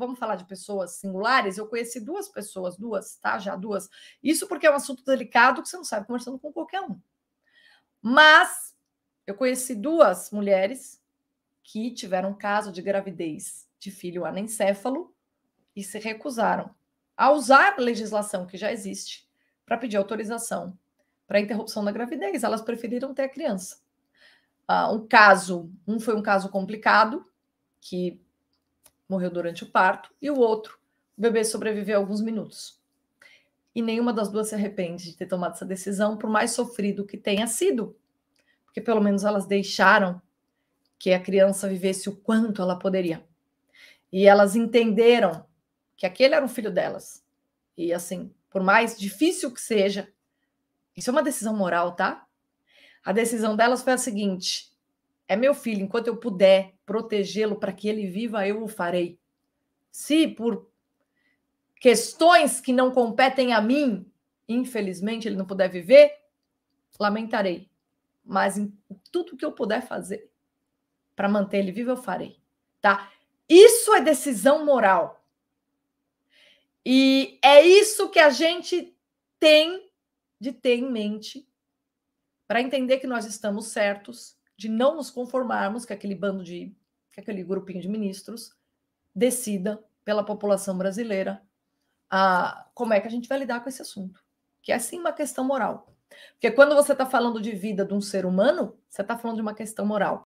vamos falar de pessoas singulares, eu conheci duas pessoas, duas, tá? Já duas. Isso porque é um assunto delicado que você não sabe conversando com qualquer um. Mas eu conheci duas mulheres que tiveram caso de gravidez de filho anencéfalo e se recusaram a usar a legislação que já existe para pedir autorização para interrupção da gravidez. Elas preferiram ter a criança. Uh, um caso, um foi um caso complicado, que morreu durante o parto, e o outro, o bebê sobreviveu alguns minutos. E nenhuma das duas se arrepende de ter tomado essa decisão, por mais sofrido que tenha sido, porque pelo menos elas deixaram que a criança vivesse o quanto ela poderia. E elas entenderam que aquele era o filho delas. E assim, por mais difícil que seja, isso é uma decisão moral, tá? A decisão delas foi a seguinte: é meu filho, enquanto eu puder protegê-lo para que ele viva, eu o farei. Se por questões que não competem a mim, infelizmente ele não puder viver, lamentarei. Mas em tudo que eu puder fazer para manter ele vivo, eu farei, tá? Isso é decisão moral. E é isso que a gente tem de ter em mente para entender que nós estamos certos de não nos conformarmos que aquele bando de, que aquele grupinho de ministros decida pela população brasileira a, como é que a gente vai lidar com esse assunto, que é sim uma questão moral. Porque quando você está falando de vida de um ser humano, você está falando de uma questão moral.